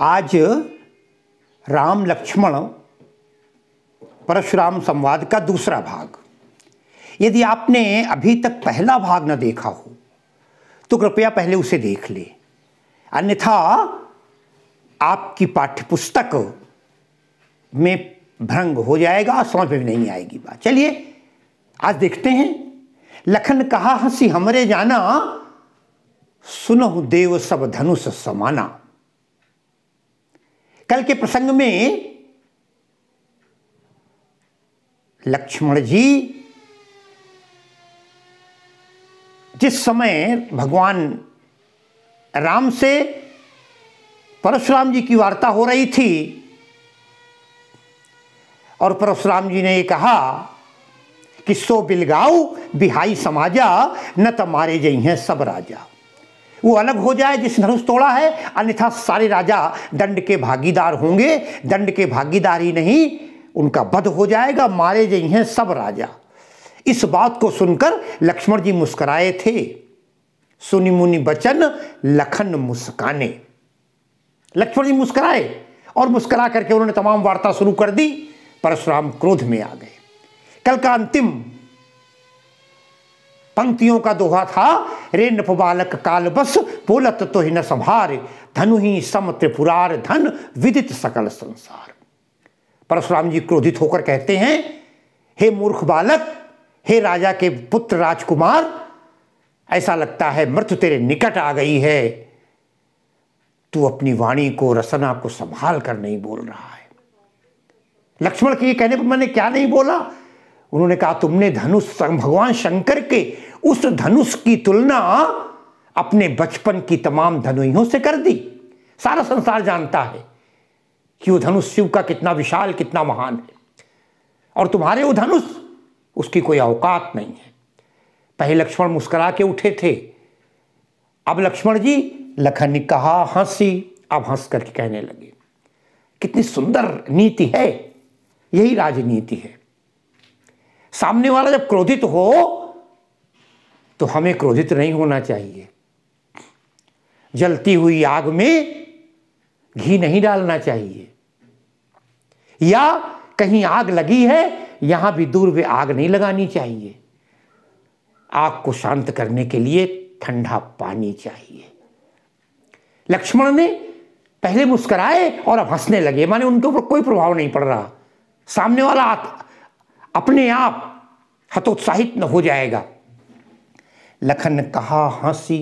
आज राम लक्ष्मण परशुराम संवाद का दूसरा भाग यदि आपने अभी तक पहला भाग न देखा हो तो कृपया पहले उसे देख ले अन्यथा आपकी पाठ्यपुस्तक में भ्रंग हो जाएगा समझ में नहीं आएगी बात चलिए आज देखते हैं लखन कहा हंसी हमरे जाना सुनो देव सब धनुष समाना कल के प्रसंग में लक्ष्मण जी जिस समय भगवान राम से परशुराम जी की वार्ता हो रही थी और परशुराम जी ने कहा कि सो बिलगाओ बिहाई समाजा न तो मारे जई हैं सब राजा वो अलग हो जाए जिस धनुष तोड़ा है अन्यथा सारे राजा दंड के भागीदार होंगे दंड के भागीदार ही नहीं उनका वध हो जाएगा मारे गई हैं सब राजा इस बात को सुनकर लक्ष्मण जी मुस्कुराए थे सुनी मुनि बचन लखन मुस्काने लक्ष्मण जी मुस्कुराए और मुस्कुरा करके उन्होंने तमाम वार्ता शुरू कर दी परशुराम क्रोध में आ गए कल का अंतिम पंक्तियों का दोहा था रे बालक काल बस बोलत तो ही न संभार धनु ही सम त्रिपुरार धन विदित सकल संसार परशुराम जी क्रोधित होकर कहते हैं हे मूर्ख बालक हे राजा के पुत्र राजकुमार ऐसा लगता है मृत्यु तेरे निकट आ गई है तू अपनी वाणी को रसना को संभाल कर नहीं बोल रहा है लक्ष्मण के ये कहने पर मैंने क्या नहीं बोला उन्होंने कहा तुमने धनुष भगवान शंकर के उस धनुष की तुलना अपने बचपन की तमाम धनुहियों से कर दी सारा संसार जानता है कि वो धनुष शिव का कितना विशाल कितना महान है और तुम्हारे वो धनुष उसकी कोई औकात नहीं है पहले लक्ष्मण मुस्कुरा के उठे थे अब लक्ष्मण जी लखन कहा हंसी अब हंस करके कहने लगे कितनी सुंदर नीति है यही राजनीति है सामने वाला जब क्रोधित हो तो हमें क्रोधित नहीं होना चाहिए जलती हुई आग में घी नहीं डालना चाहिए या कहीं आग लगी है यहां भी दूर वे आग नहीं लगानी चाहिए आग को शांत करने के लिए ठंडा पानी चाहिए लक्ष्मण ने पहले मुस्कराए और अब हंसने लगे माने उनके ऊपर कोई प्रभाव नहीं पड़ रहा सामने वाला अपने आप हतोत्साहित न हो जाएगा लखन ने कहा हंसी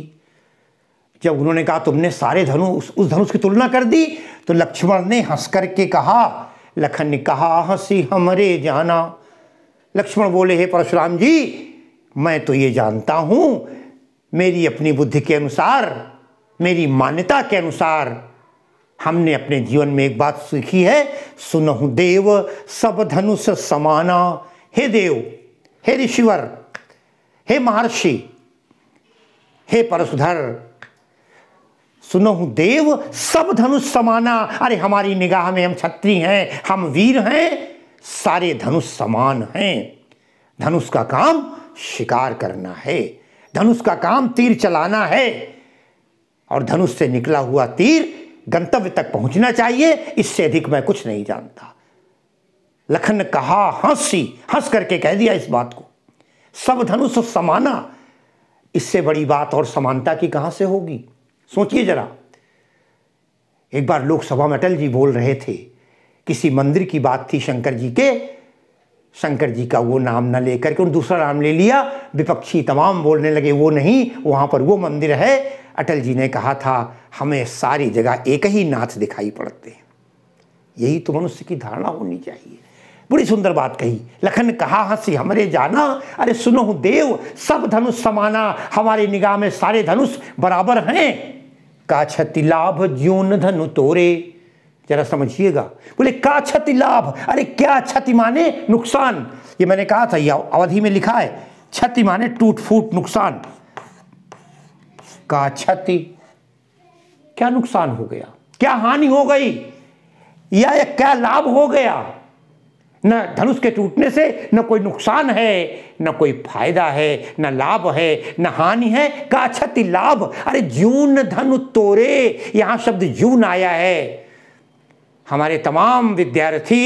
जब उन्होंने कहा तुमने सारे धनु उस धनुष की तुलना कर दी तो लक्ष्मण ने हंस करके कहा लखन ने कहा हंसी हमरे जाना लक्ष्मण बोले हे परशुराम जी मैं तो ये जानता हूं मेरी अपनी बुद्धि के अनुसार मेरी मान्यता के अनुसार हमने अपने जीवन में एक बात सीखी है सुनहु देव सब धनुष समाना हे देव हे ऋषिवर हे महर्षि हे परशुधर सुनहु देव सब धनुष समाना अरे हमारी निगाह में हम छत्री हैं हम वीर हैं सारे धनुष समान हैं धनुष का काम शिकार करना है धनुष का काम तीर चलाना है और धनुष से निकला हुआ तीर गंतव्य तक पहुंचना चाहिए इससे अधिक मैं कुछ नहीं जानता लखन ने कहा हंसी हंस करके कह दिया इस बात को सब धनुष समाना इससे बड़ी बात और समानता की कहां से होगी सोचिए जरा एक बार लोकसभा में अटल जी बोल रहे थे किसी मंदिर की बात थी शंकर जी के शंकर जी का वो नाम ना लेकर के उन दूसरा नाम ले लिया विपक्षी तमाम बोलने लगे वो नहीं वहां पर वो मंदिर है अटल जी ने कहा था हमें सारी जगह एक ही नाथ दिखाई पड़ते हैं यही तो मनुष्य की धारणा होनी चाहिए बड़ी सुंदर बात कही लखन कहा हंसी हमरे जाना अरे सुनो देव सब धनुष समाना हमारे निगाह में सारे धनुष बराबर हैं का क्षति लाभ जून धनु तोरे जरा समझिएगा बोले का क्षति लाभ अरे क्या क्षति माने नुकसान ये मैंने कहा था यह अवधि में लिखा है क्षति माने टूट फूट नुकसान का क्षति क्या नुकसान हो गया क्या हानि हो गई या, क्या लाभ हो गया न धनुष के टूटने से न कोई नुकसान है न कोई फायदा है न लाभ है न हानि है का क्षति लाभ अरे जून धनु तोरे यहां शब्द जून आया है हमारे तमाम विद्यार्थी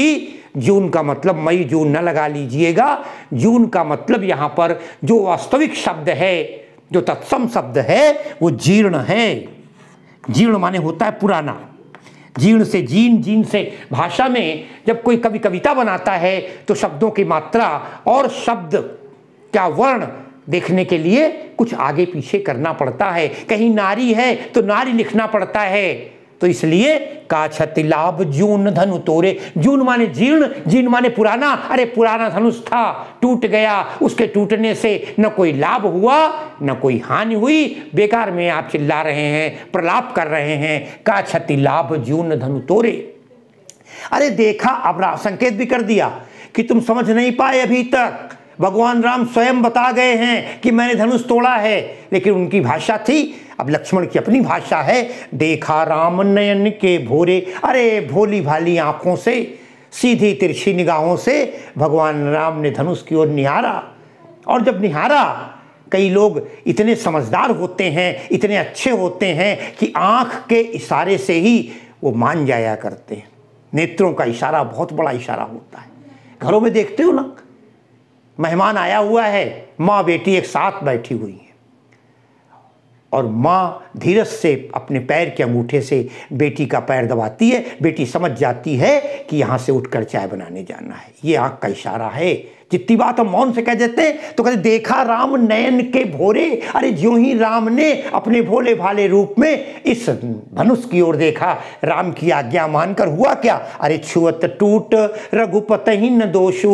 जून का मतलब मई जून न लगा लीजिएगा जून का मतलब यहां पर जो वास्तविक शब्द है जो तत्सम शब्द है वो जीर्ण है जीर्ण माने होता है पुराना जीर्ण से जीन जीन से भाषा में जब कोई कवि कविता बनाता है तो शब्दों की मात्रा और शब्द क्या वर्ण देखने के लिए कुछ आगे पीछे करना पड़ता है कहीं नारी है तो नारी लिखना पड़ता है तो इसलिए का क्षति लाभ जून धनु तोरे जून माने जीर्ण जीर्ण माने पुराना अरे पुराना धनुष था टूट गया उसके टूटने से न कोई लाभ हुआ न कोई हानि हुई बेकार में आप चिल्ला रहे हैं प्रलाप कर रहे हैं का क्षति लाभ जून धनु तोरे अरे देखा अब संकेत भी कर दिया कि तुम समझ नहीं पाए अभी तक भगवान राम स्वयं बता गए हैं कि मैंने धनुष तोड़ा है लेकिन उनकी भाषा थी अब लक्ष्मण की अपनी भाषा है देखा राम नयन के भोरे अरे भोली भाली आंखों से सीधी तिरछी निगाहों से भगवान राम ने धनुष की ओर निहारा और जब निहारा कई लोग इतने समझदार होते हैं इतने अच्छे होते हैं कि आँख के इशारे से ही वो मान जाया करते हैं नेत्रों का इशारा बहुत बड़ा इशारा होता है घरों में देखते हो ना मेहमान आया हुआ है माँ बेटी एक साथ बैठी हुई है और माँ धीरज से अपने पैर के अंगूठे से बेटी का पैर दबाती है बेटी समझ जाती है कि यहाँ से उठकर चाय बनाने जाना है ये आँख का इशारा है जितनी बात हम मौन से कह देते तो कहते देखा राम नयन के भोरे अरे जो ही राम ने अपने भोले भाले रूप में इस धनुष की ओर देखा राम की आज्ञा मानकर हुआ क्या अरे छुअत टूट रघुपत ही न दोषू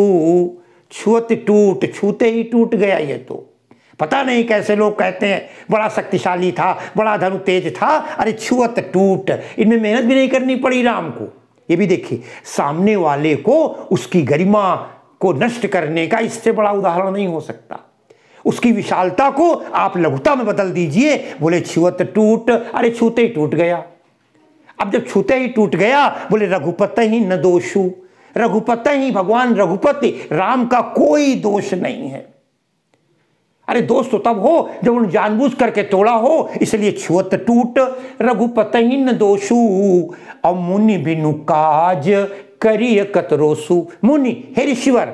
छूत टूट छूते ही टूट गया ये तो पता नहीं कैसे लोग कहते हैं बड़ा शक्तिशाली था बड़ा धनु तेज था अरे छुअत टूट इनमें मेहनत भी नहीं करनी पड़ी राम को ये भी देखिए सामने वाले को उसकी गरिमा को नष्ट करने का इससे बड़ा उदाहरण नहीं हो सकता उसकी विशालता को आप लघुता में बदल दीजिए बोले छुअत टूट अरे छूते ही टूट गया अब जब छूते ही टूट गया बोले रघुपत ही न दोषू रघुपत ही भगवान रघुपति राम का कोई दोष नहीं है अरे दोस्त तो तब हो जब उन जानबूझ करके तोड़ा हो इसलिए छुअत टूट रघुपत ही न दोषु और मुनि बिनु काज करिय कतरोसु मुनि हे ऋषिवर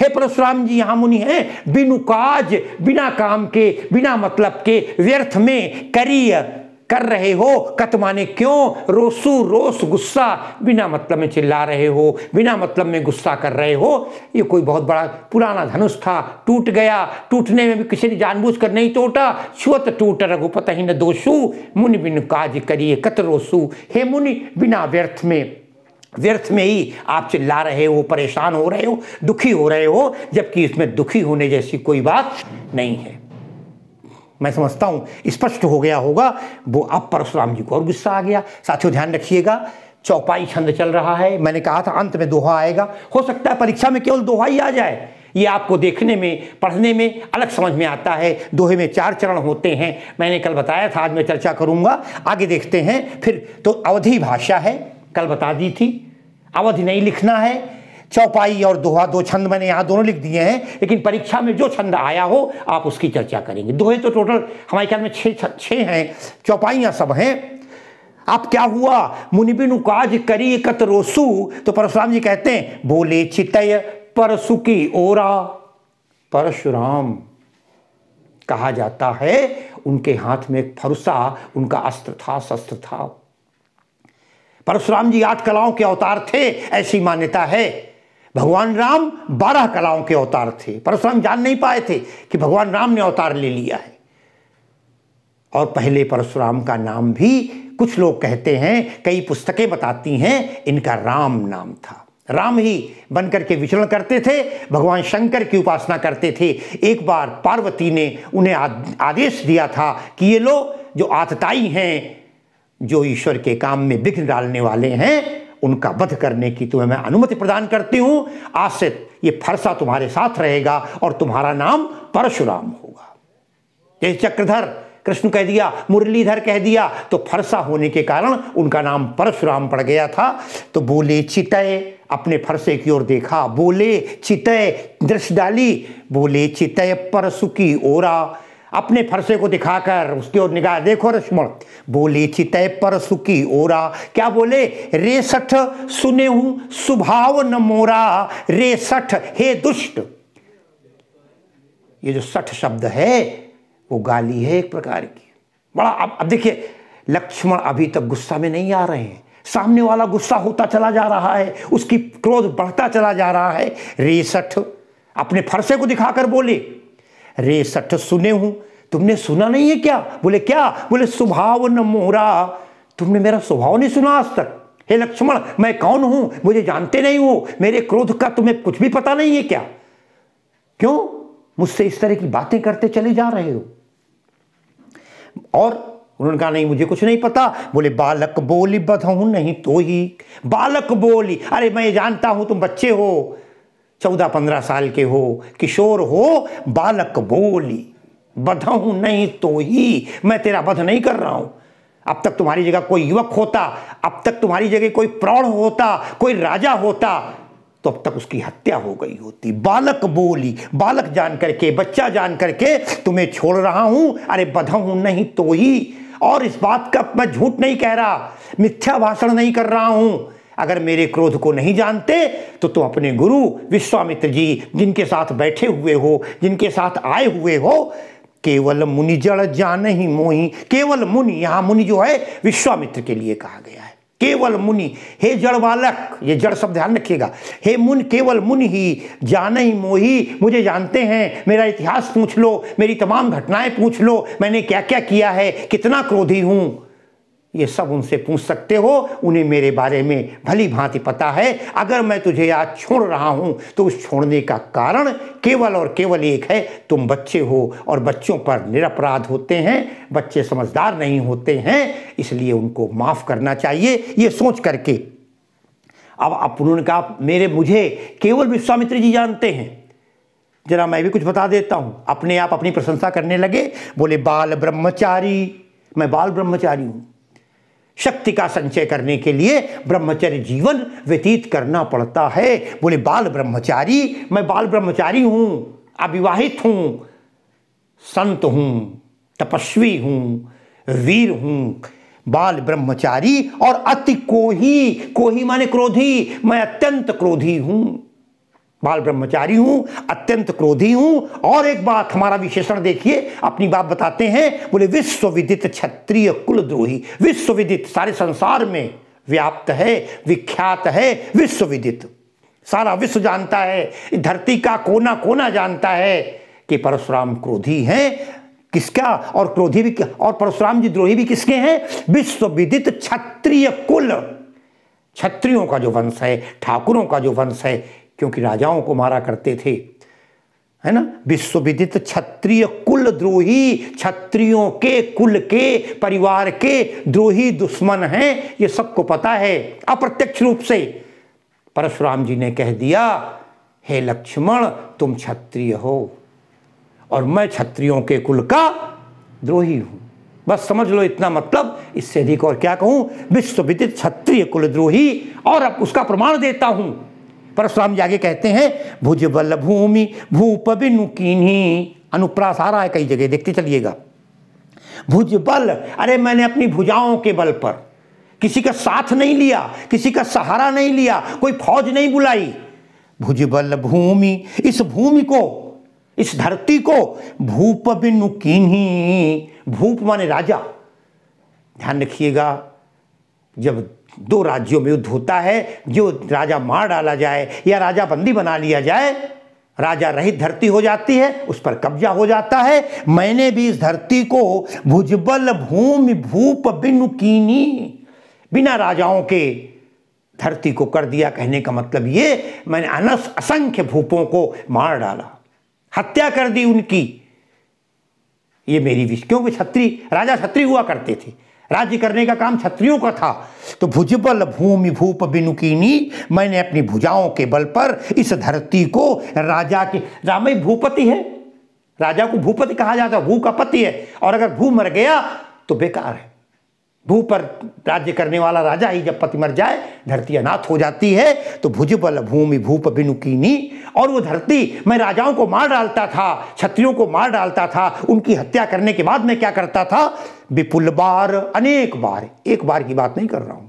हे परशुराम जी यहां मुनि हैं बिनु काज बिना काम के बिना मतलब के व्यर्थ में करिय कर रहे हो कतमाने क्यों रोसू रोस गुस्सा बिना मतलब में चिल्ला रहे हो बिना मतलब में गुस्सा कर रहे हो ये कोई बहुत बड़ा पुराना धनुष था टूट गया टूटने में भी किसी ने जानबूझ कर नहीं टूटा छुअत टूट रघुपत ही न दोषु मुनि बिन काज करिए कत रोसू हे मुनि बिना व्यर्थ में व्यर्थ में ही आप चिल्ला रहे हो परेशान हो रहे हो दुखी हो रहे हो जबकि इसमें दुखी होने जैसी कोई बात नहीं है मैं समझता हूँ स्पष्ट हो गया होगा वो अब परशुराम जी को और गुस्सा आ गया साथियों ध्यान रखिएगा चौपाई छंद चल रहा है मैंने कहा था अंत में दोहा आएगा हो सकता है परीक्षा में केवल दोहा ही आ जाए ये आपको देखने में पढ़ने में अलग समझ में आता है दोहे में चार चरण होते हैं मैंने कल बताया था आज मैं चर्चा करूंगा आगे देखते हैं फिर तो अवधि भाषा है कल बता दी थी अवधि नहीं लिखना है चौपाई और दोहा दो छंद मैंने यहाँ दोनों लिख दिए हैं लेकिन परीक्षा में जो छंद आया हो आप उसकी चर्चा करेंगे दोहे तो टोटल हमारे ख्याल में छः छः हैं चौपाइयाँ सब हैं आप क्या हुआ मुनिबिन काज करी कत तो परशुराम जी कहते हैं बोले चितय परसु की ओरा परशुराम कहा जाता है उनके हाथ में एक फरुसा उनका अस्त्र था शस्त्र था परशुराम जी आठ कलाओं के अवतार थे ऐसी मान्यता है भगवान राम बारह कलाओं के अवतार थे परशुराम जान नहीं पाए थे कि भगवान राम ने अवतार ले लिया है और पहले परशुराम का नाम भी कुछ लोग कहते हैं कई पुस्तकें बताती हैं इनका राम नाम था राम ही बनकर के विचरण करते थे भगवान शंकर की उपासना करते थे एक बार पार्वती ने उन्हें आदेश दिया था कि ये लोग जो आतताई हैं जो ईश्वर के काम में विघ्न डालने वाले हैं उनका वध करने की तुम्हें मैं अनुमति प्रदान करती हूं आज ये फरसा तुम्हारे साथ रहेगा और तुम्हारा नाम परशुराम होगा जैसे चक्रधर कृष्ण कह दिया मुरलीधर कह दिया तो फरसा होने के कारण उनका नाम परशुराम पड़ गया था तो बोले चितय अपने फरसे की ओर देखा बोले चितय दृश्य डाली बोले चितय परशु की ओरा अपने फरसे को दिखाकर उसकी ओर निगाह देखो रश्मण बोले चित पर सुखी ओरा क्या बोले रेसठ सुने हूं सुभाव न मोरा रेसठ हे दुष्ट ये जो सठ शब्द है वो गाली है एक प्रकार की बड़ा अब अब देखिए लक्ष्मण अभी तक गुस्सा में नहीं आ रहे हैं सामने वाला गुस्सा होता चला जा रहा है उसकी क्रोध बढ़ता चला जा रहा है रेसठ अपने फरसे को दिखाकर बोले रे सठ सुने हूं तुमने सुना नहीं है क्या बोले क्या बोले स्वभाव न मोहरा तुमने मेरा स्वभाव नहीं सुना आज तक हे लक्ष्मण मैं कौन हूं मुझे जानते नहीं हो मेरे क्रोध का तुम्हें कुछ भी पता नहीं है क्या क्यों मुझसे इस तरह की बातें करते चले जा रहे हो और उन्होंने कहा नहीं मुझे कुछ नहीं पता बोले बालक बोली बधाऊ नहीं तो ही बालक बोली अरे मैं जानता हूं तुम बच्चे हो चौदह पंद्रह साल के हो किशोर हो बालक बोली बधाऊ नहीं तो ही मैं तेरा बध नहीं कर रहा हूं अब तक तुम्हारी जगह कोई युवक होता अब तक तुम्हारी जगह कोई प्रौढ़ होता कोई राजा होता तो अब तक उसकी हत्या हो गई होती बालक बोली बालक जान करके बच्चा जान करके तुम्हें छोड़ रहा हूं अरे बधाऊ नहीं तो ही और इस बात का मैं झूठ नहीं कह रहा मिथ्या भाषण नहीं कर रहा हूं अगर मेरे क्रोध को नहीं जानते तो तुम अपने गुरु विश्वामित्र जी जिनके साथ बैठे हुए हो जिनके साथ आए हुए हो केवल मुनि जड़ जान ही मोही केवल मुनि यहाँ मुनि जो है विश्वामित्र के लिए कहा गया है केवल मुनि हे जड़ बालक ये जड़ सब ध्यान रखिएगा हे मुन केवल मुन ही जान ही मोही मुझे जानते हैं मेरा इतिहास पूछ लो मेरी तमाम घटनाएं पूछ लो मैंने क्या क्या किया है कितना क्रोधी हूँ ये सब उनसे पूछ सकते हो उन्हें मेरे बारे में भली भांति पता है अगर मैं तुझे आज छोड़ रहा हूँ तो उस छोड़ने का कारण केवल और केवल एक है तुम बच्चे हो और बच्चों पर निरपराध होते हैं बच्चे समझदार नहीं होते हैं इसलिए उनको माफ़ करना चाहिए ये सोच करके अब अपूर्ण का मेरे मुझे केवल विश्वामित्र जी जानते हैं जरा मैं भी कुछ बता देता हूँ अपने आप अपनी प्रशंसा करने लगे बोले बाल ब्रह्मचारी मैं बाल ब्रह्मचारी हूँ शक्ति का संचय करने के लिए ब्रह्मचर्य जीवन व्यतीत करना पड़ता है बोले बाल ब्रह्मचारी मैं बाल ब्रह्मचारी हूं अविवाहित हूं संत हूं तपस्वी हूं वीर हूं बाल ब्रह्मचारी और अति कोही कोही माने क्रोधी मैं अत्यंत क्रोधी हूं बाल ब्रह्मचारी हूं अत्यंत क्रोधी हूं और एक बात हमारा विशेषण देखिए अपनी बात बताते हैं बोले विश्वविदित क्षत्रिय कुलद्रोही विश्वविदित सारे संसार में व्याप्त है विख्यात है विश्वविदित सारा विश्व जानता है धरती का कोना कोना जानता है कि परशुराम क्रोधी हैं किसका और क्रोधी भी और परशुराम जी द्रोही भी किसके हैं विश्वविदित क्षत्रिय कुल क्षत्रियों का जो वंश है ठाकुरों का जो वंश है क्योंकि राजाओं को मारा करते थे है ना विश्वविदित क्षत्रिय कुल द्रोही क्षत्रियों के कुल के परिवार के द्रोही दुश्मन हैं ये सबको पता है अप्रत्यक्ष रूप से परशुराम जी ने कह दिया हे लक्ष्मण तुम क्षत्रिय हो और मैं क्षत्रियों के कुल का द्रोही हूं बस समझ लो इतना मतलब इससे अधिक और क्या कहूं विश्वविदित क्षत्रिय कुलद्रोही और अब उसका प्रमाण देता हूं परशुराम आगे कहते हैं भुज बल भूमि भूप बिनु कीन्ही अनुप्रास आ रहा है कई जगह देखते चलिएगा भुज बल अरे मैंने अपनी भुजाओं के बल पर किसी का साथ नहीं लिया किसी का सहारा नहीं लिया कोई फौज नहीं बुलाई भुज बल भूमि इस भूमि को इस धरती को भूप बिनु कीन्ही भूप माने राजा ध्यान रखिएगा जब दो राज्यों में युद्ध होता है जो राजा मार डाला जाए या राजा बंदी बना लिया जाए राजा रहित धरती हो जाती है उस पर कब्जा हो जाता है मैंने भी इस धरती को भुजबल भूमि भूप बिनु कीनी बिना राजाओं के धरती को कर दिया कहने का मतलब ये मैंने अनस असंख्य भूपों को मार डाला हत्या कर दी उनकी ये मेरी विष क्योंकि छत्री राजा छत्री हुआ करते थे राज्य करने का काम क्षत्रियों का था तो भुजबल भूमि भूप बिनुकीनी मैंने अपनी भुजाओं के बल पर इस धरती को राजा के राम भूपति है राजा को भूपति कहा जाता है भू का पति है और अगर भू मर गया तो बेकार है भू पर राज्य करने वाला राजा ही जब पति मर जाए धरती अनाथ हो जाती है तो भुजबल भूमि भूप बिनुकीनी और वो धरती मैं राजाओं को मार डालता था क्षत्रियों को मार डालता था उनकी हत्या करने के बाद मैं क्या करता था विपुल बार अनेक बार एक बार की बात नहीं कर रहा हूं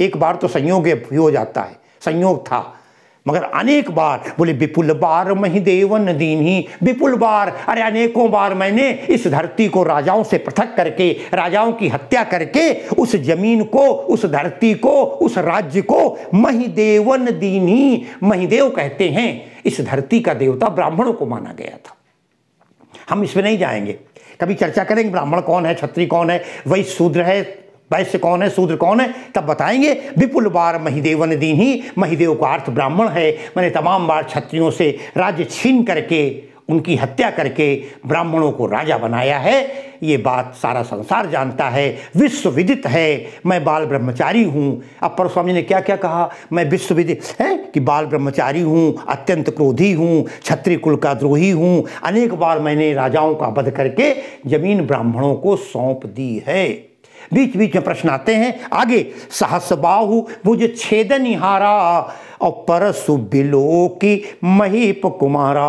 एक बार तो संयोग हो जाता है संयोग था मगर अनेक बार बोले विपुल बार मही देवन दीन ही विपुल बार अरे अनेकों बार मैंने इस धरती को राजाओं से पृथक करके राजाओं की हत्या करके उस जमीन को उस धरती को उस राज्य को महिदेवन दीन ही महिदेव कहते हैं इस धरती का देवता ब्राह्मणों को माना गया था हम इसमें नहीं जाएंगे कभी चर्चा करेंगे ब्राह्मण कौन है छत्री कौन है वही शूद्र है वैश्य कौन है शूद्र कौन है तब बताएंगे विपुल बार महिदेवन दीन ही महिदेव का अर्थ ब्राह्मण है मैंने तमाम बार छत्रियों से राज्य छीन करके उनकी हत्या करके ब्राह्मणों को राजा बनाया है ये बात सारा संसार जानता है विश्वविदित है मैं बाल ब्रह्मचारी हूँ अब स्वामी ने क्या क्या कहा मैं विश्वविदित है कि बाल ब्रह्मचारी हूँ अत्यंत क्रोधी हूँ छत्री कुल का द्रोही हूँ अनेक बार मैंने राजाओं का वध करके जमीन ब्राह्मणों को सौंप दी है बीच बीच में प्रश्न आते हैं आगे सहस बाहु मुझे छेदनिहारा और परसु बिलो की महीप कुमारा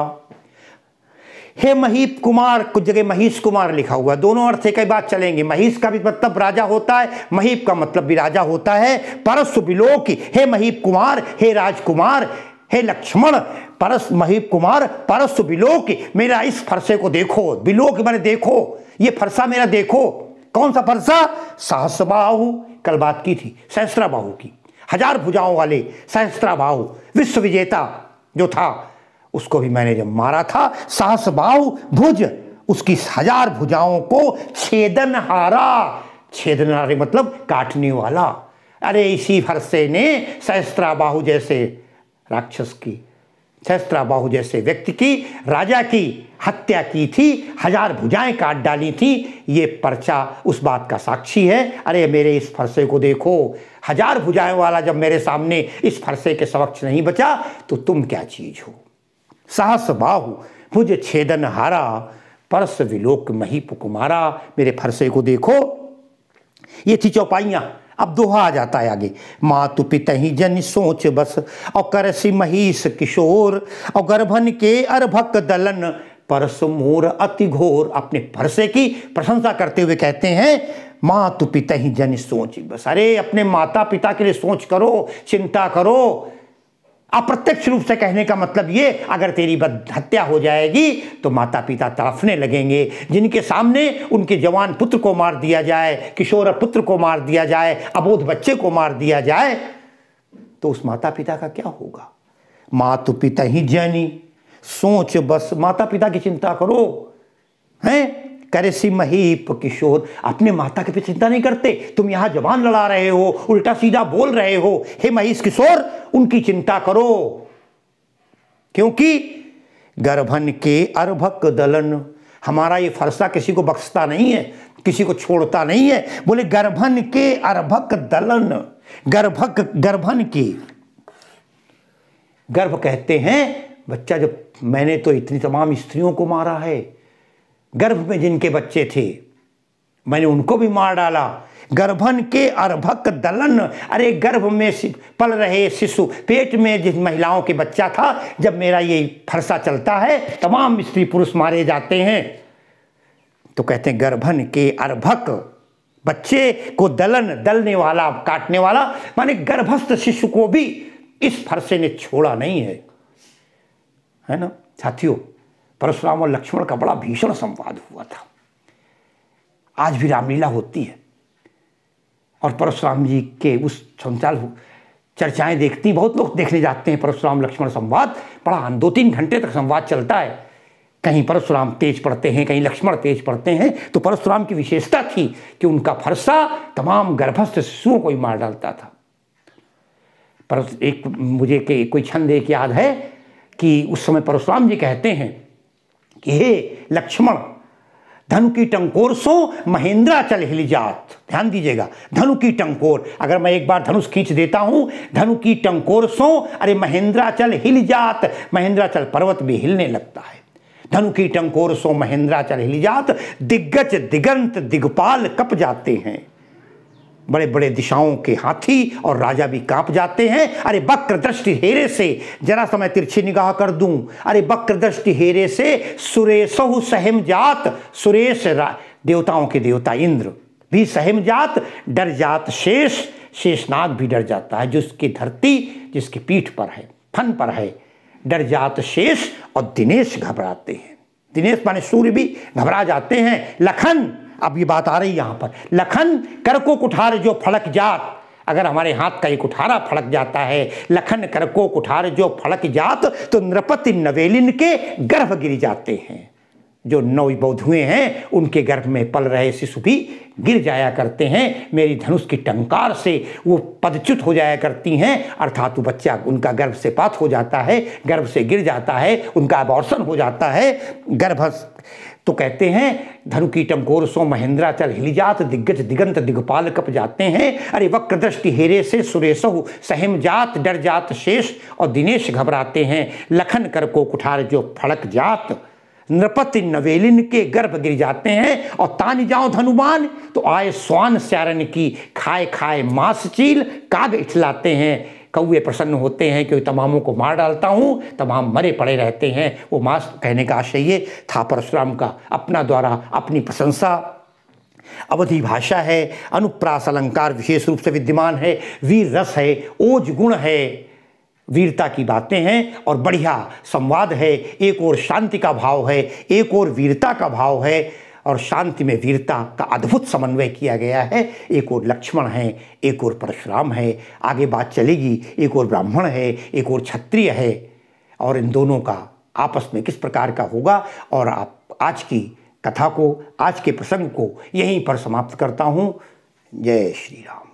हे महीप कुमार कुछ जगह महीश कुमार लिखा हुआ दोनों अर्थ से कई बात चलेंगे महेश का भी मतलब राजा होता है महीप का मतलब भी राजा होता है परस बिलोक हे महीप कुमार हे राजकुमार हे लक्ष्मण परस महीप कुमार परस बिलोक मेरा इस फरसे को देखो बिलोक मैंने देखो ये फरसा मेरा देखो कौन सा फरसा सहस्रबाहु कल बात की थी बाहू की हजार भुजाओं वाले सहस्राबाहु विश्व विजेता जो था उसको भी मैंने जब मारा था साहस बाहु भुज उसकी हजार भुजाओं को छेदन हारा छेदन हारे मतलब काटने वाला अरे इसी भरसे ने सहस्त्रा बाहु जैसे राक्षस की सहस्त्रा बाहु जैसे व्यक्ति की राजा की हत्या की थी हजार भुजाएं काट डाली थी ये पर्चा उस बात का साक्षी है अरे मेरे इस फरसे को देखो हजार भुजाएं वाला जब मेरे सामने इस फरसे के समक्ष नहीं बचा तो तुम क्या चीज़ हो साहस बाहु मुझे छेदन हारा परस विलोक मही पुकुमारा मेरे फरसे को देखो ये थी चौपाइयाँ अब दोहा आ जाता है आगे तु पिता ही जन सोच बस और करसी महीश किशोर और गर्भन के अरभक दलन परस मोर अति घोर अपने परसे की प्रशंसा करते हुए कहते हैं तु पिता ही जन सोच बस अरे अपने माता पिता के लिए सोच करो चिंता करो अप्रत्यक्ष रूप से कहने का मतलब ये अगर तेरी हत्या हो जाएगी तो माता पिता तड़फने लगेंगे जिनके सामने उनके जवान पुत्र को मार दिया जाए किशोर पुत्र को मार दिया जाए अबोध बच्चे को मार दिया जाए तो उस माता पिता का क्या होगा मातु पिता ही जैनी सोच बस माता पिता की चिंता करो हैं करे सी महीप किशोर अपने माता के पे चिंता नहीं करते तुम यहां जवान लड़ा रहे हो उल्टा सीधा बोल रहे हो हे महेश किशोर उनकी चिंता करो क्योंकि गर्भन के अर्भक दलन हमारा ये फरसा किसी को बख्शता नहीं है किसी को छोड़ता नहीं है बोले गर्भन के अर्भक दलन गर्भक गर्भन की गर्भ कहते हैं बच्चा जब मैंने तो इतनी तमाम स्त्रियों को मारा है गर्भ में जिनके बच्चे थे मैंने उनको भी मार डाला गर्भन के अर्भक दलन अरे गर्भ में पल रहे शिशु पेट में जिन महिलाओं के बच्चा था जब मेरा ये फरसा चलता है तमाम स्त्री पुरुष मारे जाते हैं तो कहते हैं गर्भन के अर्भक बच्चे को दलन दलने वाला काटने वाला माने गर्भस्थ शिशु को भी इस फरसे ने छोड़ा नहीं है है ना साथियों परशुराम और लक्ष्मण का बड़ा भीषण संवाद हुआ था आज भी रामलीला होती है और परशुराम जी के उस संचाल चर्चाएं देखती बहुत लोग देखने जाते हैं परशुराम लक्ष्मण संवाद बड़ा दो तीन घंटे तक संवाद चलता है कहीं परशुराम तेज पढ़ते हैं कहीं लक्ष्मण तेज पढ़ते हैं तो परशुराम की विशेषता थी कि उनका फरसा तमाम गर्भस्थ शिशुओं को ही मार डालता था पर एक मुझे के कोई छंद एक याद है कि उस समय परशुराम जी कहते हैं कि हे लक्ष्मण धनु की टंकोर सो महेंद्रा चल हिल जात ध्यान दीजिएगा धनु की टंकोर अगर मैं एक बार धनुष खींच देता हूं धनु की टंकोर सो अरे महेंद्रा चल हिल जात महेंद्रा चल पर्वत भी हिलने लगता है धनु की टंकोर सो महेंद्रा चल हिल जात दिग्गज दिगंत दिग्पाल कप जाते हैं बड़े बड़े दिशाओं के हाथी और राजा भी कांप जाते हैं अरे वक्र दृष्टि हेरे से जरा सा मैं तिरछी निगाह कर दूं अरे वक्र दृष्टि हेरे से सुरेश सहम जात सुरेश देवताओं के देवता इंद्र भी सहम जात डर जात शेष शेषनाग भी डर जाता है जिसकी धरती जिसकी पीठ पर है फन पर है डर जात शेष और दिनेश घबराते हैं दिनेश माने सूर्य भी घबरा जाते हैं लखन अब ये बात आ रही यहाँ पर लखन कर को कुठार जो फड़क जात अगर हमारे हाथ का एक उठारा फड़क जाता है लखन को कुठार जो फड़क जात तो नृपति नवेलिन के गर्भ गिर जाते हैं जो नौ बौधुए हैं उनके गर्भ में पल रहे शिशु भी गिर जाया करते हैं मेरी धनुष की टंकार से वो पदच्युत हो जाया करती हैं अर्थात वो बच्चा उनका गर्भ से पात हो जाता है गर्भ से गिर जाता है उनका अबॉर्सन हो जाता है गर्भ तो कहते हैं धनु कीटम घोर सो हिल जात दिग्गज दिगंत दिग्पाल कप जाते हैं अरे वक्र दृष्टि हेरे से सुरेश सहम जात डर जात शेष और दिनेश घबराते हैं लखन कर को कुठार जो फड़क जात नृपति नवेलिन के गर्भ गिर जाते हैं और तान जाओ धनुमान तो आए स्वान स्यारन की खाए खाए मांस चील काग इठलाते हैं कौए प्रसन्न होते हैं कि तमामों को मार डालता हूँ तमाम मरे पड़े रहते हैं वो मास कहने का आशय ये था परशुराम का अपना द्वारा अपनी प्रशंसा अवधि भाषा है अनुप्रास अलंकार विशेष रूप से विद्यमान है वीर रस है ओज गुण है वीरता की बातें हैं और बढ़िया संवाद है एक और शांति का भाव है एक और वीरता का भाव है और शांति में वीरता का अद्भुत समन्वय किया गया है एक और लक्ष्मण है एक और परशुराम है आगे बात चलेगी एक और ब्राह्मण है एक और क्षत्रिय है और इन दोनों का आपस में किस प्रकार का होगा और आप आज की कथा को आज के प्रसंग को यहीं पर समाप्त करता हूँ जय श्री राम